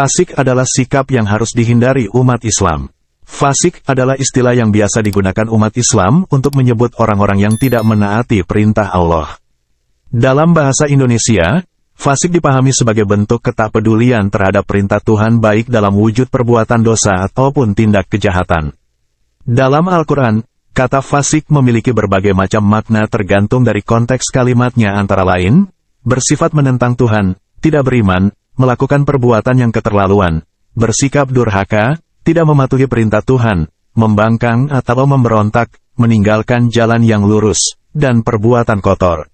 Fasik adalah sikap yang harus dihindari umat Islam. Fasik adalah istilah yang biasa digunakan umat Islam untuk menyebut orang-orang yang tidak menaati perintah Allah. Dalam bahasa Indonesia, fasik dipahami sebagai bentuk ketakpedulian terhadap perintah Tuhan baik dalam wujud perbuatan dosa ataupun tindak kejahatan. Dalam Al-Quran, kata fasik memiliki berbagai macam makna tergantung dari konteks kalimatnya antara lain, bersifat menentang Tuhan, tidak beriman, melakukan perbuatan yang keterlaluan, bersikap durhaka, tidak mematuhi perintah Tuhan, membangkang atau memberontak, meninggalkan jalan yang lurus, dan perbuatan kotor.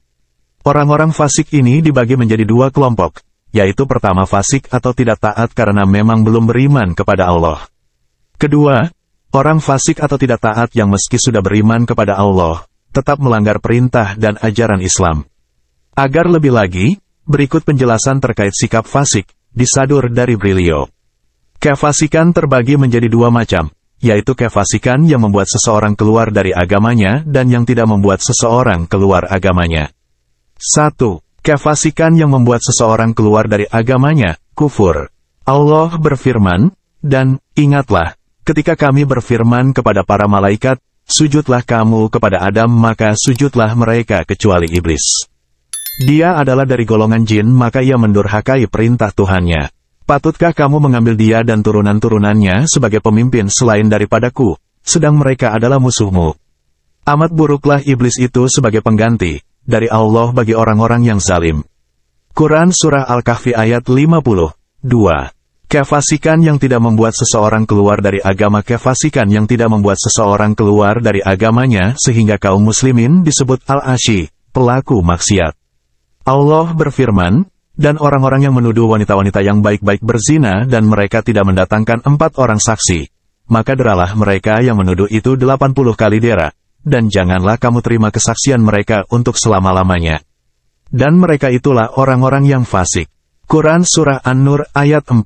Orang-orang fasik ini dibagi menjadi dua kelompok, yaitu pertama fasik atau tidak taat karena memang belum beriman kepada Allah. Kedua, orang fasik atau tidak taat yang meski sudah beriman kepada Allah, tetap melanggar perintah dan ajaran Islam. Agar lebih lagi, Berikut penjelasan terkait sikap fasik, disadur dari Brilio. Kefasikan terbagi menjadi dua macam, yaitu kefasikan yang membuat seseorang keluar dari agamanya dan yang tidak membuat seseorang keluar agamanya. 1. Kefasikan yang membuat seseorang keluar dari agamanya, kufur. Allah berfirman, dan, ingatlah, ketika kami berfirman kepada para malaikat, sujudlah kamu kepada Adam maka sujudlah mereka kecuali iblis. Dia adalah dari golongan jin maka ia mendurhakai perintah Tuhannya. Patutkah kamu mengambil dia dan turunan-turunannya sebagai pemimpin selain daripadaku, sedang mereka adalah musuhmu? Amat buruklah iblis itu sebagai pengganti, dari Allah bagi orang-orang yang zalim. Quran Surah Al-Kahfi ayat 52 Kefasikan yang tidak membuat seseorang keluar dari agama Kefasikan yang tidak membuat seseorang keluar dari agamanya sehingga kaum muslimin disebut al-ashi, pelaku maksiat. Allah berfirman, dan orang-orang yang menuduh wanita-wanita yang baik-baik berzina dan mereka tidak mendatangkan empat orang saksi. Maka deralah mereka yang menuduh itu delapan puluh kali dera, dan janganlah kamu terima kesaksian mereka untuk selama-lamanya. Dan mereka itulah orang-orang yang fasik. Quran Surah An-Nur ayat 4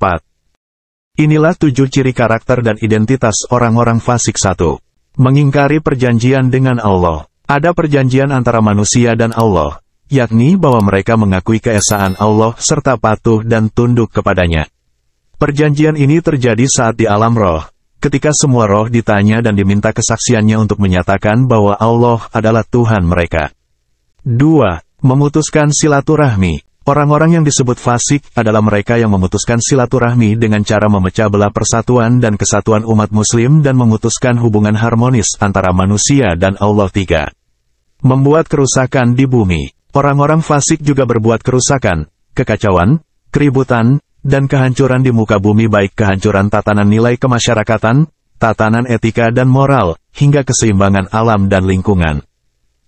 Inilah tujuh ciri karakter dan identitas orang-orang fasik satu. Mengingkari perjanjian dengan Allah. Ada perjanjian antara manusia dan Allah, yakni bahwa mereka mengakui keesaan Allah serta patuh dan tunduk kepadanya. Perjanjian ini terjadi saat di alam roh, ketika semua roh ditanya dan diminta kesaksiannya untuk menyatakan bahwa Allah adalah Tuhan mereka. 2. Memutuskan silaturahmi Orang-orang yang disebut fasik adalah mereka yang memutuskan silaturahmi dengan cara memecah belah persatuan dan kesatuan umat muslim dan memutuskan hubungan harmonis antara manusia dan Allah Tiga. Membuat kerusakan di bumi Orang-orang fasik juga berbuat kerusakan, kekacauan, keributan, dan kehancuran di muka bumi baik kehancuran tatanan nilai kemasyarakatan, tatanan etika dan moral, hingga keseimbangan alam dan lingkungan.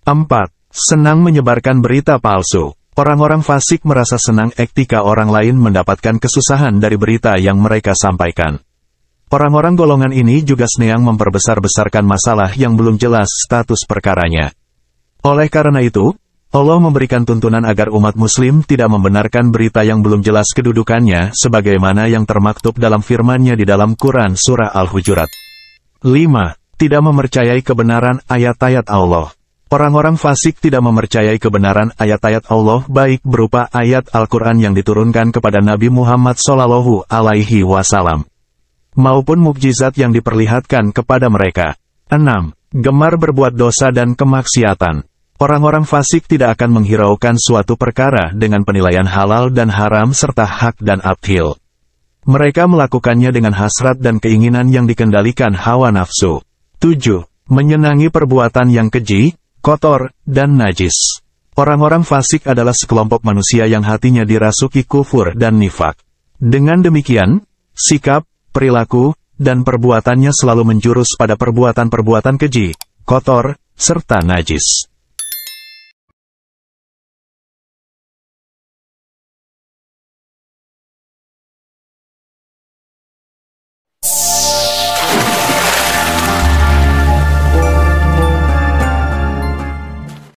4. Senang menyebarkan berita palsu. Orang-orang fasik merasa senang etika orang lain mendapatkan kesusahan dari berita yang mereka sampaikan. Orang-orang golongan ini juga senang memperbesar-besarkan masalah yang belum jelas status perkaranya. Oleh karena itu, Allah memberikan tuntunan agar umat muslim tidak membenarkan berita yang belum jelas kedudukannya sebagaimana yang termaktub dalam firmannya di dalam Quran Surah Al-Hujurat. 5. Tidak memercayai kebenaran ayat-ayat Allah Orang-orang fasik tidak memercayai kebenaran ayat-ayat Allah baik berupa ayat Al-Quran yang diturunkan kepada Nabi Muhammad Sallallahu Alaihi Wasallam maupun mukjizat yang diperlihatkan kepada mereka. 6. Gemar berbuat dosa dan kemaksiatan Orang-orang fasik tidak akan menghiraukan suatu perkara dengan penilaian halal dan haram serta hak dan abdil. Mereka melakukannya dengan hasrat dan keinginan yang dikendalikan hawa nafsu. 7. Menyenangi perbuatan yang keji, kotor, dan najis. Orang-orang fasik adalah sekelompok manusia yang hatinya dirasuki kufur dan nifak. Dengan demikian, sikap, perilaku, dan perbuatannya selalu menjurus pada perbuatan-perbuatan keji, kotor, serta najis.